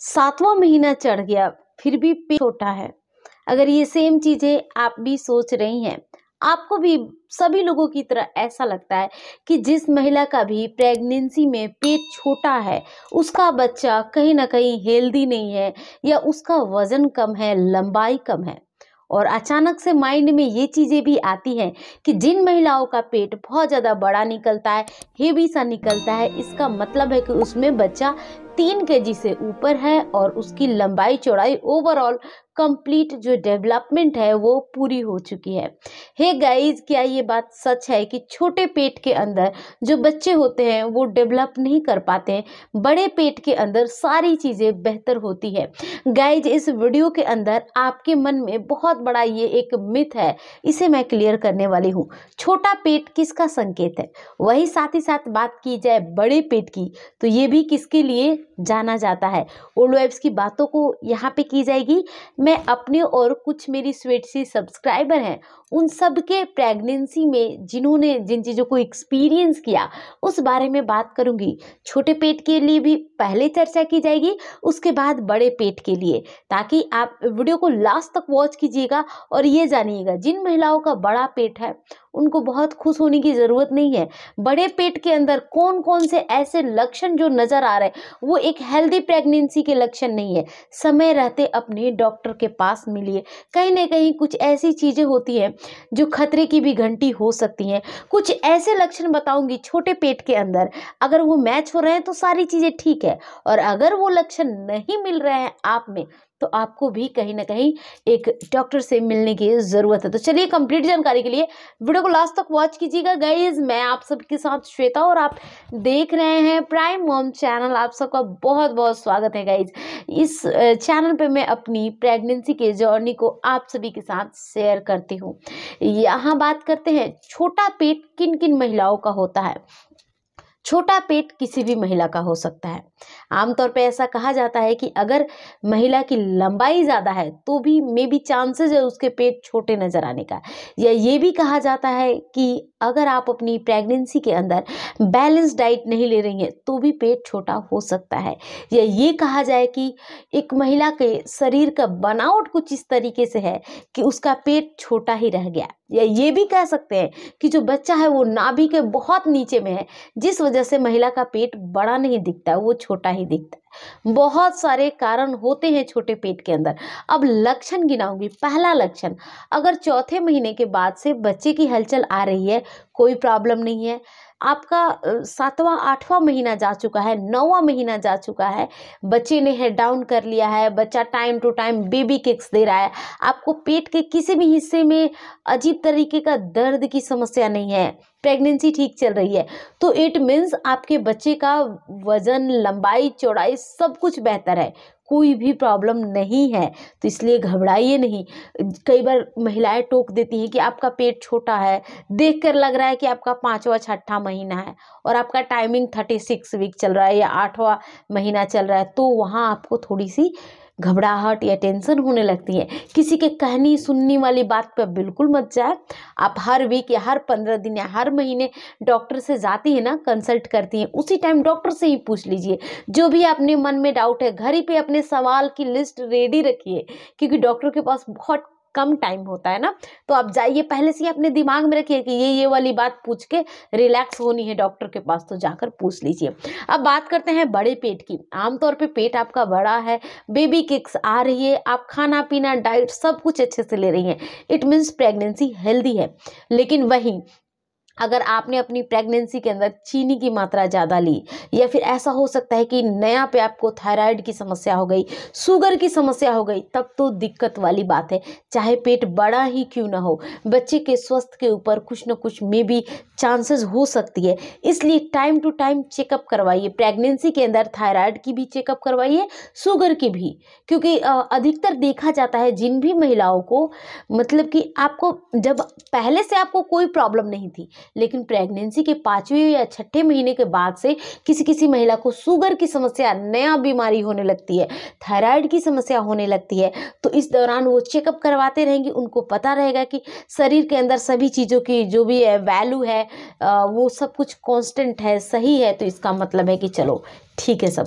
सातवां महीना चढ़ गया फिर भी पेट छोटा है अगर ये सेम चीज़ें आप भी सोच रही हैं आपको भी सभी लोगों की तरह ऐसा लगता है कि जिस महिला का भी प्रेगनेंसी में पेट छोटा है उसका बच्चा कहीं ना कहीं हेल्दी नहीं है या उसका वज़न कम है लंबाई कम है और अचानक से माइंड में ये चीज़ें भी आती हैं कि जिन महिलाओं का पेट बहुत ज़्यादा बड़ा निकलता है हेवी सा निकलता है इसका मतलब है कि उसमें बच्चा तीन के से ऊपर है और उसकी लंबाई चौड़ाई ओवरऑल कंप्लीट जो डेवलपमेंट है वो पूरी हो चुकी है हे hey गाइस क्या ये बात सच है कि छोटे पेट के अंदर जो बच्चे होते हैं वो डेवलप नहीं कर पाते हैं बड़े पेट के अंदर सारी चीज़ें बेहतर होती है गाइज इस वीडियो के अंदर आपके मन में बहुत बड़ा ये एक मिथ है इसे मैं क्लियर करने वाली हूँ छोटा पेट किसका संकेत है वही साथ ही साथ बात की जाए बड़े पेट की तो ये भी किसके लिए जाना जाता है ओल्ड वाइफ्स की बातों को यहाँ पे की जाएगी मैं अपने और कुछ मेरी स्वेट सी सब्सक्राइबर हैं उन सब के प्रेगनेंसी में जिन्होंने जिन चीज़ों को एक्सपीरियंस किया उस बारे में बात करूँगी छोटे पेट के लिए भी पहले चर्चा की जाएगी उसके बाद बड़े पेट के लिए ताकि आप वीडियो को लास्ट तक वॉच कीजिएगा और ये जानिएगा जिन महिलाओं का बड़ा पेट है उनको बहुत खुश होने की ज़रूरत नहीं है बड़े पेट के अंदर कौन कौन से ऐसे लक्षण जो नज़र आ रहे हैं वो एक हेल्दी प्रेगनेंसी के लक्षण नहीं है समय रहते अपने डॉक्टर के पास मिलिए कहीं ना कहीं कुछ ऐसी चीज़ें होती हैं जो खतरे की भी घंटी हो सकती हैं कुछ ऐसे लक्षण बताऊंगी छोटे पेट के अंदर अगर वो मैच हो रहे हैं तो सारी चीज़ें ठीक है और अगर वो लक्षण नहीं मिल रहे हैं आप में तो आपको भी कहीं ना कहीं एक डॉक्टर से मिलने की ज़रूरत है तो चलिए कंप्लीट जानकारी के लिए वीडियो को लास्ट तक वॉच कीजिएगा गाइज मैं आप सबके साथ श्वेता और आप देख रहे हैं प्राइम मॉम चैनल आप सबका बहुत बहुत स्वागत है गाइज इस चैनल पे मैं अपनी प्रेगनेंसी के जर्नी को आप सभी के साथ शेयर करती हूँ यहाँ बात करते हैं छोटा पेट किन किन महिलाओं का होता है छोटा पेट किसी भी महिला का हो सकता है आमतौर पर ऐसा कहा जाता है कि अगर महिला की लंबाई ज़्यादा है तो भी मे बी चांसेज है उसके पेट छोटे नज़र आने का या ये भी कहा जाता है कि अगर आप अपनी प्रेगनेंसी के अंदर बैलेंस डाइट नहीं ले रही हैं तो भी पेट छोटा हो सकता है या ये कहा जाए कि एक महिला के शरीर का बनावट कुछ इस तरीके से है कि उसका पेट छोटा ही रह गया या ये भी कह सकते हैं कि जो बच्चा है वो नाभि के बहुत नीचे में है जिस वजह से महिला का पेट बड़ा नहीं दिखता है वो छोटा ही दिखता है बहुत सारे कारण होते हैं छोटे पेट के अंदर अब लक्षण गिनाऊंगी पहला लक्षण अगर चौथे महीने के बाद से बच्चे की हलचल आ रही है कोई प्रॉब्लम नहीं है आपका सातवां आठवां महीना जा चुका है नौवां महीना जा चुका है बच्चे ने हेड डाउन कर लिया है बच्चा time to time baby kicks दे रहा है आपको पेट के किसी भी हिस्से में अजीब तरीके का दर्द की समस्या नहीं है प्रेगनेंसी ठीक चल रही है तो इट मीन्स आपके बच्चे का वज़न लंबाई चौड़ाई सब कुछ बेहतर है कोई भी प्रॉब्लम नहीं है तो इसलिए घबराइए नहीं कई बार महिलाएं टोक देती हैं कि आपका पेट छोटा है देख कर लग रहा है कि आपका पाँचवा छठा महीना है और आपका टाइमिंग थर्टी सिक्स वीक चल रहा है या आठवा महीना चल रहा है तो वहाँ आपको थोड़ी सी घबराहट या टेंशन होने लगती है किसी के कहनी सुनने वाली बात पर बिल्कुल मत जाए आप हर वीक या हर पंद्रह दिन या हर महीने डॉक्टर से जाती है ना कंसल्ट करती हैं उसी टाइम डॉक्टर से ही पूछ लीजिए जो भी अपने मन में डाउट है घर ही पे अपने सवाल की लिस्ट रेडी रखिए क्योंकि डॉक्टर के पास बहुत कम टाइम होता है ना तो आप जाइए पहले से ही अपने दिमाग में रखिए कि ये ये वाली बात पूछ के रिलैक्स होनी है डॉक्टर के पास तो जाकर पूछ लीजिए अब बात करते हैं बड़े पेट की आमतौर पर पे पेट आपका बड़ा है बेबी किक्स आ रही है आप खाना पीना डाइट सब कुछ अच्छे से ले रही हैं इट मीन्स प्रेगनेंसी हेल्दी है लेकिन वहीं अगर आपने अपनी प्रेगनेंसी के अंदर चीनी की मात्रा ज़्यादा ली या फिर ऐसा हो सकता है कि नया पे आपको थायराइड की समस्या हो गई शुगर की समस्या हो गई तब तो दिक्कत वाली बात है चाहे पेट बड़ा ही क्यों ना हो बच्चे के स्वास्थ्य के ऊपर कुछ ना कुछ में भी चांसेस हो सकती है इसलिए टाइम टू टाइम चेकअप करवाइए प्रेगनेंसी के अंदर थायराइड की भी चेकअप करवाइए शुगर की भी क्योंकि अधिकतर देखा जाता है जिन भी महिलाओं को मतलब कि आपको जब पहले से आपको कोई प्रॉब्लम नहीं थी लेकिन प्रेगनेंसी के पाँचवें या छठे महीने के बाद से किसी किसी महिला को शुगर की समस्या नया बीमारी होने लगती है थायराइड की समस्या होने लगती है तो इस दौरान वो चेकअप करवाते रहेंगे उनको पता रहेगा कि शरीर के अंदर सभी चीज़ों की जो भी है वैल्यू है वो सब कुछ कॉन्स्टेंट है सही है तो इसका मतलब है कि चलो ठीक है सब